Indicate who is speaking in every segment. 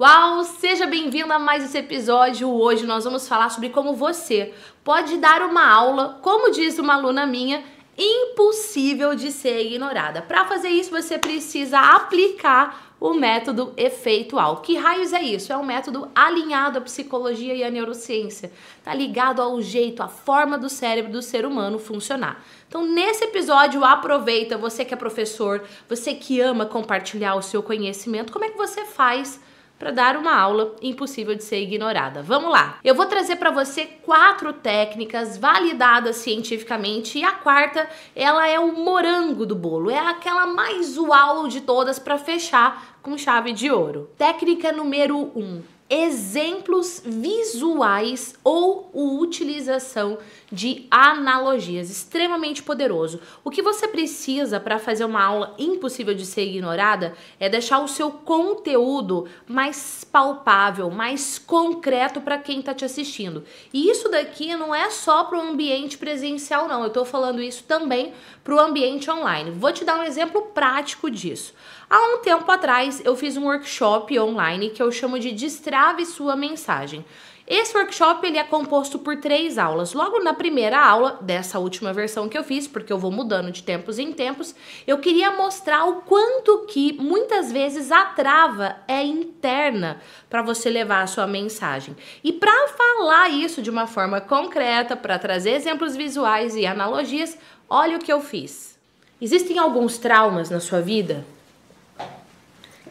Speaker 1: Uau, seja bem-vindo a mais esse episódio. Hoje nós vamos falar sobre como você pode dar uma aula, como diz uma aluna minha, impossível de ser ignorada. Para fazer isso, você precisa aplicar o método efeitual. Que raios é isso? É um método alinhado à psicologia e à neurociência. Tá ligado ao jeito, à forma do cérebro do ser humano funcionar. Então, nesse episódio, aproveita você que é professor, você que ama compartilhar o seu conhecimento, como é que você faz? para dar uma aula impossível de ser ignorada. Vamos lá. Eu vou trazer para você quatro técnicas validadas cientificamente e a quarta, ela é o morango do bolo, é aquela mais usual de todas para fechar com chave de ouro. Técnica número 1. Um, exemplos visuais ou a utilização de analogias, extremamente poderoso. O que você precisa para fazer uma aula impossível de ser ignorada é deixar o seu conteúdo mais palpável, mais concreto para quem está te assistindo. E isso daqui não é só para o ambiente presencial, não. Eu estou falando isso também para o ambiente online. Vou te dar um exemplo prático disso. Há um tempo atrás eu fiz um workshop online que eu chamo de distração trave sua mensagem. Esse workshop ele é composto por três aulas. Logo na primeira aula, dessa última versão que eu fiz, porque eu vou mudando de tempos em tempos, eu queria mostrar o quanto que muitas vezes a trava é interna para você levar a sua mensagem. E para falar isso de uma forma concreta, para trazer exemplos visuais e analogias, olha o que eu fiz. Existem alguns traumas na sua vida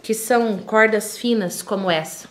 Speaker 1: que são cordas finas como essa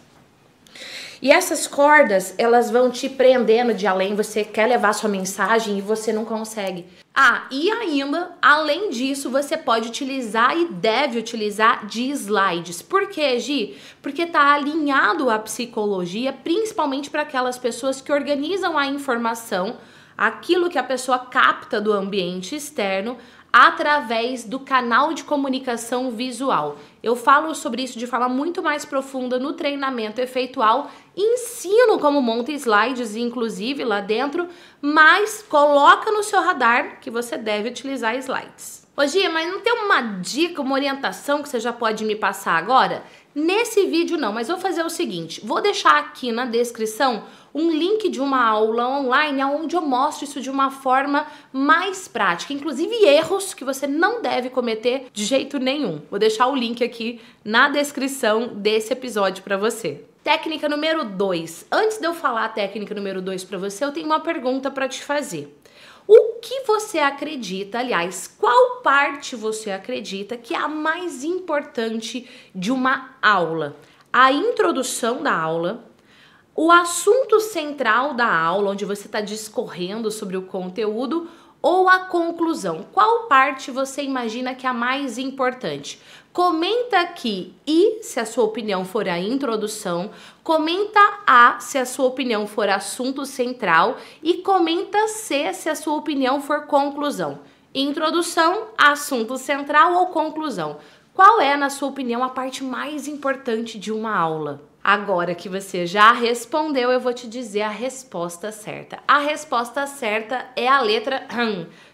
Speaker 1: e essas cordas, elas vão te prendendo de além, você quer levar sua mensagem e você não consegue. Ah, e ainda, além disso, você pode utilizar e deve utilizar de slides. Por quê, Gi? Porque está alinhado à psicologia, principalmente para aquelas pessoas que organizam a informação, aquilo que a pessoa capta do ambiente externo, através do canal de comunicação visual. Eu falo sobre isso de forma muito mais profunda no treinamento efeitual, ensino como monta slides, inclusive lá dentro, mas coloca no seu radar que você deve utilizar slides. Ô Gia, mas não tem uma dica, uma orientação que você já pode me passar agora? Nesse vídeo não, mas vou fazer o seguinte, vou deixar aqui na descrição um link de uma aula online onde eu mostro isso de uma forma mais prática, inclusive erros que você não deve cometer de jeito nenhum. Vou deixar o link aqui na descrição desse episódio para você. Técnica número 2. Antes de eu falar a técnica número 2 para você, eu tenho uma pergunta para te fazer. O que você acredita, aliás, qual parte você acredita que é a mais importante de uma aula? A introdução da aula, o assunto central da aula, onde você está discorrendo sobre o conteúdo, ou a conclusão? Qual parte você imagina que é a mais importante? Comenta aqui I se a sua opinião for a introdução, comenta A se a sua opinião for assunto central e comenta C se a sua opinião for conclusão. Introdução, assunto central ou conclusão. Qual é, na sua opinião, a parte mais importante de uma aula? Agora que você já respondeu, eu vou te dizer a resposta certa. A resposta certa é a letra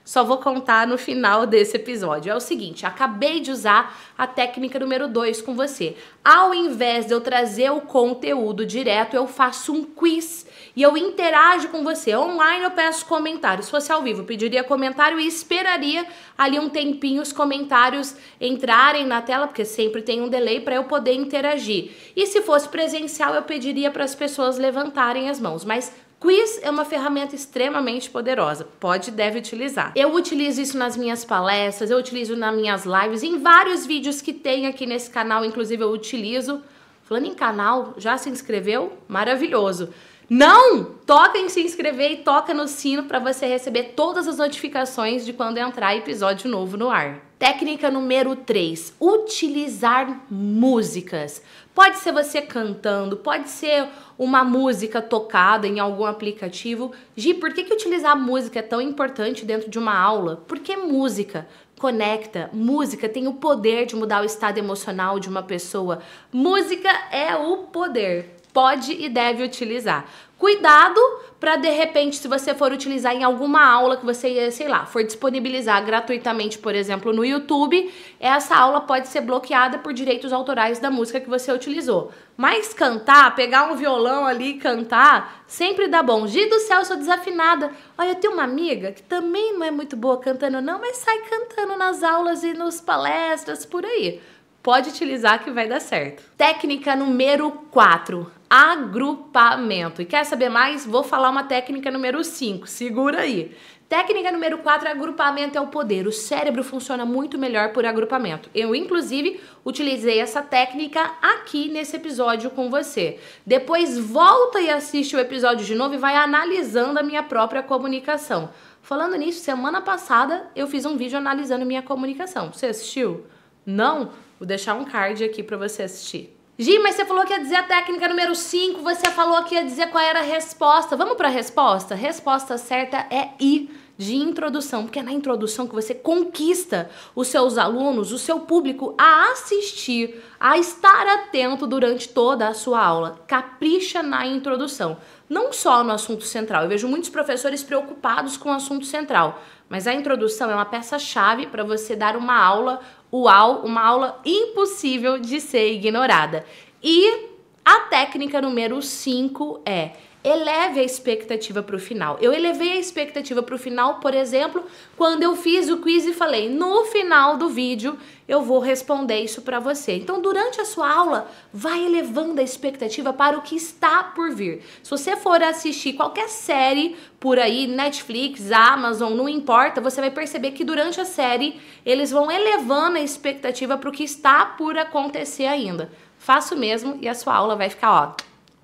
Speaker 1: só vou contar no final desse episódio. É o seguinte, acabei de usar a técnica número 2 com você. Ao invés de eu trazer o conteúdo direto, eu faço um quiz e eu interajo com você. Online eu peço comentários. Se fosse ao vivo, eu pediria comentário e esperaria ali um tempinho os comentários entrarem na tela, porque sempre tem um delay para eu poder interagir. E se fosse presencial, eu pediria para as pessoas levantarem as mãos, mas Quiz é uma ferramenta extremamente poderosa, pode e deve utilizar. Eu utilizo isso nas minhas palestras, eu utilizo nas minhas lives, em vários vídeos que tem aqui nesse canal, inclusive eu utilizo. Falando em canal, já se inscreveu? Maravilhoso! Não! Toca em se inscrever e toca no sino para você receber todas as notificações de quando entrar episódio novo no ar. Técnica número 3, utilizar músicas. Pode ser você cantando, pode ser uma música tocada em algum aplicativo. Gi, por que, que utilizar música é tão importante dentro de uma aula? Porque música conecta, música tem o poder de mudar o estado emocional de uma pessoa. Música é o poder pode e deve utilizar. Cuidado para de repente, se você for utilizar em alguma aula que você ia, sei lá, for disponibilizar gratuitamente, por exemplo, no YouTube, essa aula pode ser bloqueada por direitos autorais da música que você utilizou. Mas cantar, pegar um violão ali e cantar, sempre dá bom. Gi do céu, eu sou desafinada. Olha, eu tenho uma amiga que também não é muito boa cantando, não, mas sai cantando nas aulas e nos palestras por aí. Pode utilizar que vai dar certo. Técnica número 4 agrupamento. E quer saber mais? Vou falar uma técnica número 5. Segura aí. Técnica número 4, agrupamento é o poder. O cérebro funciona muito melhor por agrupamento. Eu, inclusive, utilizei essa técnica aqui nesse episódio com você. Depois volta e assiste o episódio de novo e vai analisando a minha própria comunicação. Falando nisso, semana passada eu fiz um vídeo analisando minha comunicação. Você assistiu? Não? Vou deixar um card aqui para você assistir. Gi, mas você falou que ia dizer a técnica número 5, você falou que ia dizer qual era a resposta. Vamos para a resposta? Resposta certa é I de introdução, porque é na introdução que você conquista os seus alunos, o seu público a assistir, a estar atento durante toda a sua aula. Capricha na introdução não só no assunto central. Eu vejo muitos professores preocupados com o assunto central, mas a introdução é uma peça-chave para você dar uma aula uau, uma aula impossível de ser ignorada. E a técnica número 5 é eleve a expectativa para o final. Eu elevei a expectativa para o final, por exemplo, quando eu fiz o quiz e falei: no final do vídeo eu vou responder isso para você. Então, durante a sua aula, vai elevando a expectativa para o que está por vir. Se você for assistir qualquer série por aí, Netflix, Amazon, não importa, você vai perceber que durante a série eles vão elevando a expectativa para o que está por acontecer ainda. Faça o mesmo e a sua aula vai ficar ó,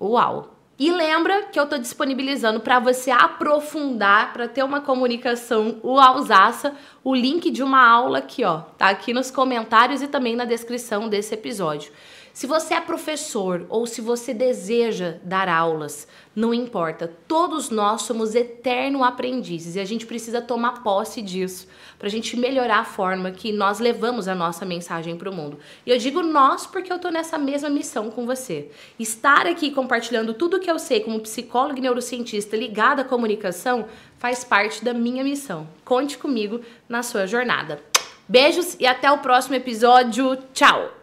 Speaker 1: uau! E lembra que eu tô disponibilizando para você aprofundar, para ter uma comunicação o Alsaça, o link de uma aula aqui, ó, tá aqui nos comentários e também na descrição desse episódio. Se você é professor ou se você deseja dar aulas, não importa. Todos nós somos eterno aprendizes e a gente precisa tomar posse disso para a gente melhorar a forma que nós levamos a nossa mensagem para o mundo. E eu digo nós porque eu estou nessa mesma missão com você. Estar aqui compartilhando tudo o que eu sei como psicólogo e neurocientista ligado à comunicação faz parte da minha missão. Conte comigo na sua jornada. Beijos e até o próximo episódio. Tchau!